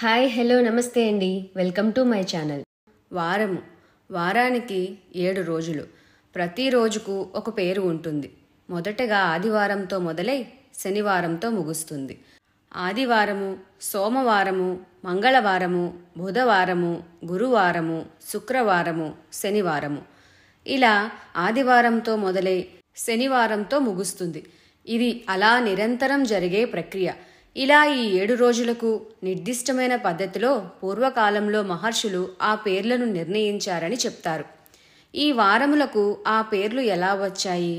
hi hello నమస్తే అండి welcome to my channel వారము వారానికి ఏడు రోజులు ప్రతి రోజుకు ఒక పేరు ఉంటుంది మొదటగా ఆదివారంతో మొదలై శనివారంతో ముగుస్తుంది ఆదివారము సోమవారము మంగళవారము బుధవారము గురువారము శుక్రవారము శనివారము ఇలా ఆదివారంతో మొదలై శనివారంతో ముగుస్తుంది ఇది అలా నిరంతరం జరిగే ప్రక్రియ ఇలా ఈ ఏడు రోజులకు నిర్దిష్టమైన పద్ధతిలో పూర్వకాలంలో మహర్షులు ఆ పేర్లను నిర్ణయించారని చెప్తారు ఈ వారములకు ఆ పేర్లు ఎలా వచ్చాయి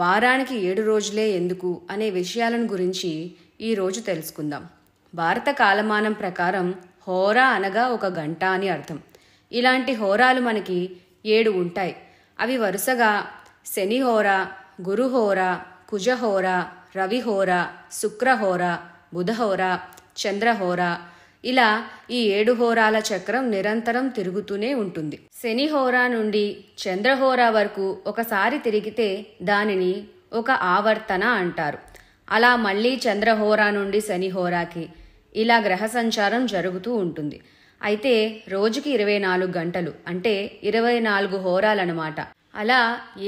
వారానికి ఏడు రోజులే ఎందుకు అనే విషయాలను గురించి ఈరోజు తెలుసుకుందాం భారత కాలమానం ప్రకారం హోరా అనగా ఒక గంట అని అర్థం ఇలాంటి హోరాలు మనకి ఏడు ఉంటాయి అవి వరుసగా శనిహోరా గురుహోరా గురుహోర కుజహోర రవిహోర శుక్రహోర బుధహోర చంద్రహోర ఇలా ఈ ఏడు హోరాల చక్రం నిరంతరం తిరుగుతూనే ఉంటుంది శని హోరా నుండి చంద్రహోరా వరకు ఒకసారి తిరిగితే దానిని ఒక ఆవర్తన అంటారు అలా మళ్ళీ చంద్రహోరా నుండి శని హోరాకి ఇలా గ్రహ సంచారం జరుగుతూ ఉంటుంది అయితే రోజుకి ఇరవై నాలుగు గంటలు అంటే ఇరవై నాలుగు హోరాలన్నమాట అలా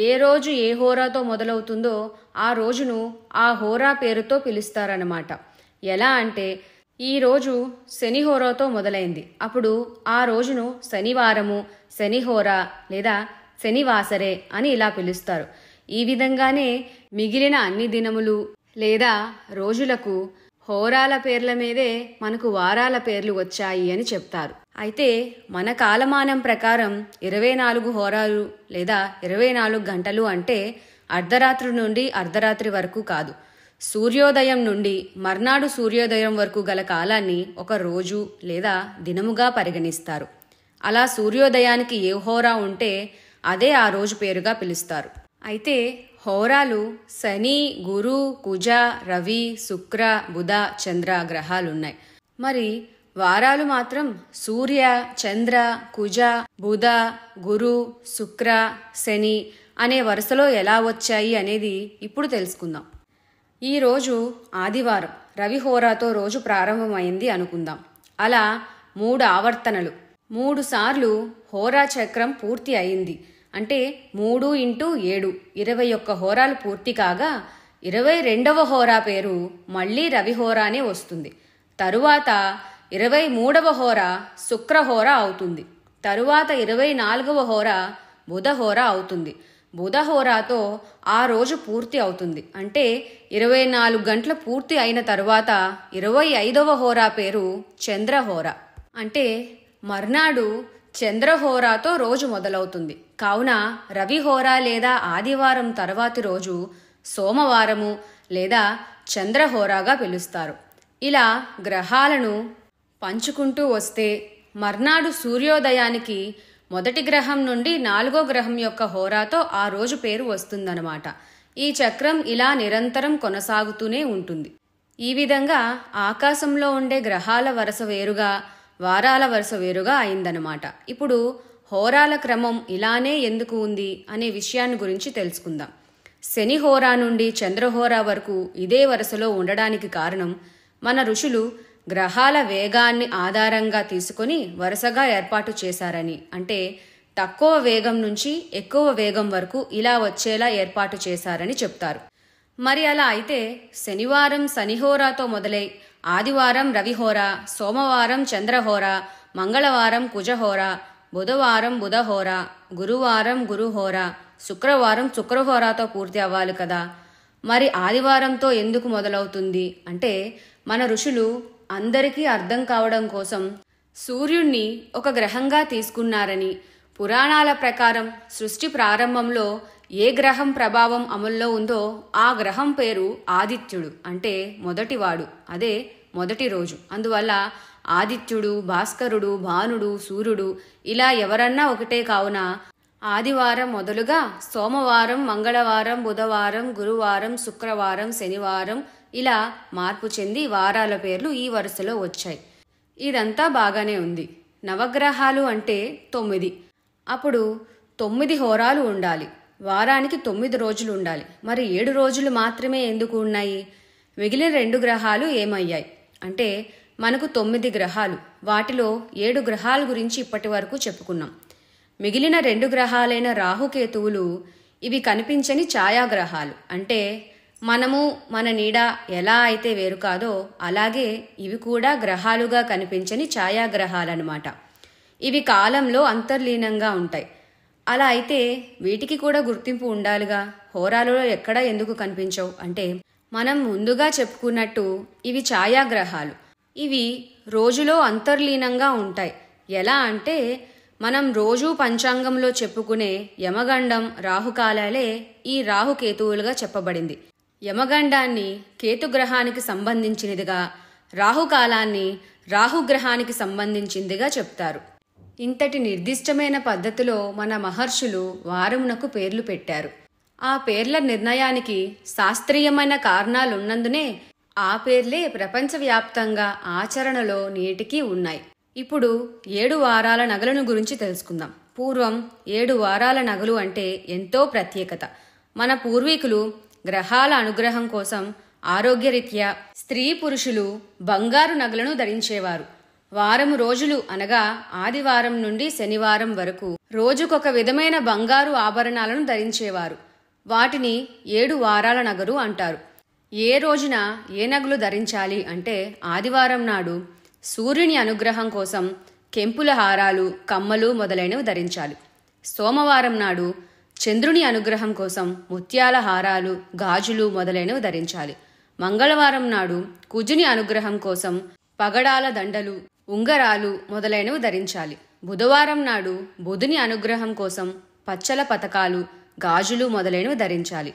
ఏ రోజు ఏ హోరాతో మొదలవుతుందో ఆ రోజును ఆ హోరా పేరుతో పిలుస్తారన్నమాట ఎలా అంటే ఈరోజు శనిహోరతో మొదలైంది అప్పుడు ఆ రోజును శనివారము శనిహోర లేదా శనివాసరే అని ఇలా పిలుస్తారు ఈ విధంగానే మిగిలిన అన్ని దినములు లేదా రోజులకు హోరాల పేర్ల మీదే మనకు వారాల పేర్లు వచ్చాయి అని చెప్తారు అయితే మన కాలమానం ప్రకారం ఇరవై నాలుగు హోరాలు లేదా ఇరవై నాలుగు గంటలు అంటే అర్ధరాత్రి నుండి అర్ధరాత్రి వరకు కాదు సూర్యోదయం నుండి మర్నాడు సూర్యోదయం వరకు గల కాలాన్ని ఒక రోజు లేదా దినముగా పరిగణిస్తారు అలా సూర్యోదయానికి ఏ హోరా ఉంటే అదే ఆ రోజు పేరుగా పిలుస్తారు అయితే హోరాలు శని గురు కుజ రవి శుక్ర బుధ చంద్ర గ్రహాలున్నాయి మరి వారాలు మాత్రం సూర్య చంద్ర కుజ బుధ గురు శుక్ర శని అనే వరుసలో ఎలా వచ్చాయి అనేది ఇప్పుడు తెలుసుకుందాం ఈరోజు ఆదివారం రవిహోరాతో రోజు ప్రారంభమైంది అనుకుందాం అలా మూడు ఆవర్తనలు మూడు సార్లు హోరా చక్రం పూర్తి అయింది అంటే మూడు ఇంటూ ఏడు ఇరవై ఒక్క హోరాలు పూర్తి కాగా ఇరవై రెండవ హోరా పేరు మళ్ళీ రవిహోరానే వస్తుంది తరువాత ఇరవై మూడవ హోర శుక్రహోర అవుతుంది తరువాత ఇరవై నాలుగవ హోర బుధహోర అవుతుంది బుధహోరాతో ఆ రోజు పూర్తి అవుతుంది అంటే ఇరవై నాలుగు గంటలు పూర్తి అయిన తర్వాత ఇరవై ఐదవ హోరా పేరు చంద్రహోర అంటే మర్నాడు చంద్రహోరాతో రోజు మొదలవుతుంది కావున రవిహోరా లేదా ఆదివారం తర్వాతి రోజు సోమవారము లేదా చంద్రహోరాగా పిలుస్తారు ఇలా గ్రహాలను పంచుకుంటూ వస్తే మర్నాడు సూర్యోదయానికి మొదటి గ్రహం నుండి నాలుగో గ్రహం యొక్క హోరాతో ఆ రోజు పేరు వస్తుందన్నమాట ఈ చక్రం ఇలా నిరంతరం కొనసాగుతూనే ఉంటుంది ఈ విధంగా ఆకాశంలో ఉండే గ్రహాల వరుస వేరుగా వారాల వరుస వేరుగా అయిందనమాట ఇప్పుడు హోరాల క్రమం ఇలానే ఎందుకు ఉంది అనే విషయాన్ని గురించి తెలుసుకుందాం శని హోరా నుండి చంద్రహోరా వరకు ఇదే వరుసలో ఉండడానికి కారణం మన ఋషులు గ్రహాల వేగాన్ని ఆధారంగా తీసుకుని వరుసగా ఏర్పాటు చేశారని అంటే తక్కువ వేగం నుంచి ఎక్కువ వేగం వరకు ఇలా వచ్చేలా ఏర్పాటు చేశారని చెప్తారు మరి అలా అయితే శనివారం శనిహోరాతో మొదలై ఆదివారం రవిహోర సోమవారం చంద్రహోర మంగళవారం కుజహోర బుధవారం బుధహోర గురువారం గురుహోర శుక్రవారం శుక్రహోరాతో పూర్తి అవ్వాలి కదా మరి ఆదివారంతో ఎందుకు మొదలవుతుంది అంటే మన ఋషులు అందరికీ అర్థం కావడం కోసం సూర్యుణ్ణి ఒక గ్రహంగా తీసుకున్నారని పురాణాల ప్రకారం సృష్టి ప్రారంభంలో ఏ గ్రహం ప్రభావం అమల్లో ఉందో ఆ గ్రహం పేరు ఆదిత్యుడు అంటే మొదటివాడు అదే మొదటి రోజు అందువల్ల ఆదిత్యుడు భాస్కరుడు భానుడు సూర్యుడు ఇలా ఎవరన్నా ఒకటే కావున ఆదివారం మొదలుగా సోమవారం మంగళవారం బుధవారం గురువారం శుక్రవారం శనివారం ఇలా మార్పు చెంది వారాల పేర్లు ఈ వరుసలో వచ్చాయి ఇదంతా బాగానే ఉంది నవగ్రహాలు అంటే తొమ్మిది అప్పుడు తొమ్మిది హోరాలు ఉండాలి వారానికి తొమ్మిది రోజులు ఉండాలి మరి ఏడు రోజులు మాత్రమే ఎందుకు ఉన్నాయి మిగిలిన రెండు గ్రహాలు ఏమయ్యాయి అంటే మనకు తొమ్మిది గ్రహాలు వాటిలో ఏడు గ్రహాల గురించి ఇప్పటి వరకు చెప్పుకున్నాం మిగిలిన రెండు గ్రహాలైన రాహుకేతువులు ఇవి కనిపించని ఛాయాగ్రహాలు అంటే మనము మన నీడ ఎలా అయితే వేరు కాదో అలాగే ఇవి కూడా గ్రహాలుగా కనిపించని ఛాయాగ్రహాలన్నమాట ఇవి కాలంలో అంతర్లీనంగా ఉంటాయి అలా అయితే వీటికి కూడా గుర్తింపు ఉండాలిగా హోరాలలో ఎక్కడా ఎందుకు కనిపించవు అంటే మనం ముందుగా చెప్పుకున్నట్టు ఇవి ఛాయాగ్రహాలు ఇవి రోజులో అంతర్లీనంగా ఉంటాయి ఎలా అంటే మనం రోజూ పంచాంగంలో చెప్పుకునే యమగండం రాహుకాలాలే ఈ రాహుకేతువులుగా చెప్పబడింది యమగండాన్ని కేతుగ్రహానికి సంబంధించినదిగా రాహుకాలాన్ని రాహుగ్రహానికి సంబంధించిందిగా చెప్తారు ఇంతటి నిర్దిష్టమైన పద్ధతిలో మన మహర్షులు వారమునకు పేర్లు పెట్టారు ఆ పేర్ల నిర్ణయానికి శాస్త్రీయమైన కారణాలున్నందునే ఆ పేర్లే ప్రపంచవ్యాప్తంగా ఆచరణలో నేటికీ ఉన్నాయి ఇప్పుడు ఏడు వారాల నగలను గురించి తెలుసుకుందాం పూర్వం ఏడు వారాల నగలు అంటే ఎంతో ప్రత్యేకత మన పూర్వీకులు గ్రహాల అనుగ్రహం కోసం ఆరోగ్యరీత్యా స్త్రీ పురుషులు బంగారు నగలను ధరించేవారు వారం రోజులు అనగా ఆదివారం నుండి శనివారం వరకు రోజుకొక విధమైన బంగారు ఆభరణాలను ధరించేవారు వాటిని ఏడు వారాల నగరు అంటారు ఏ రోజున ఏ నగలు ధరించాలి అంటే ఆదివారం నాడు సూర్యుని అనుగ్రహం కోసం కెంపుల హారాలు కమ్మలు మొదలైనవి ధరించాలి సోమవారం నాడు చంద్రుని అనుగ్రహం కోసం ముత్యాల హారాలు గాజులు మొదలైనవి ధరించాలి మంగళవారం నాడు కుజుని అనుగ్రహం కోసం పగడాల దండలు ఉంగరాలు మొదలైనవి ధరించాలి బుధవారం నాడు బుధుని అనుగ్రహం కోసం పచ్చల పతకాలు గాజులు మొదలైనవి ధరించాలి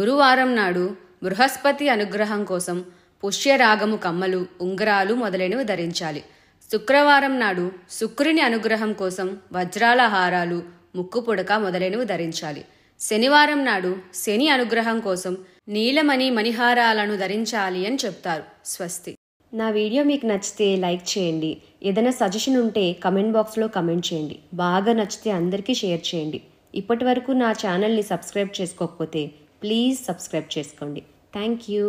గురువారం నాడు బృహస్పతి అనుగ్రహం కోసం పుష్యరాగము కమ్మలు ఉంగరాలు మొదలైనవి ధరించాలి శుక్రవారం నాడు శుక్రుని అనుగ్రహం కోసం వజ్రాల హారాలు ముక్కు పుడక మొదలైనవి ధరించాలి శనివారం నాడు శని అనుగ్రహం కోసం నీలమణి మణిహారాలను ధరించాలి అని చెప్తారు స్వస్తి నా వీడియో మీకు నచ్చితే లైక్ చేయండి ఏదైనా సజెషన్ ఉంటే కమెంట్ బాక్స్లో కమెంట్ చేయండి బాగా నచ్చితే అందరికీ షేర్ చేయండి ఇప్పటి వరకు నా ఛానల్ని సబ్స్క్రైబ్ చేసుకోకపోతే ప్లీజ్ సబ్స్క్రైబ్ చేసుకోండి థ్యాంక్ యూ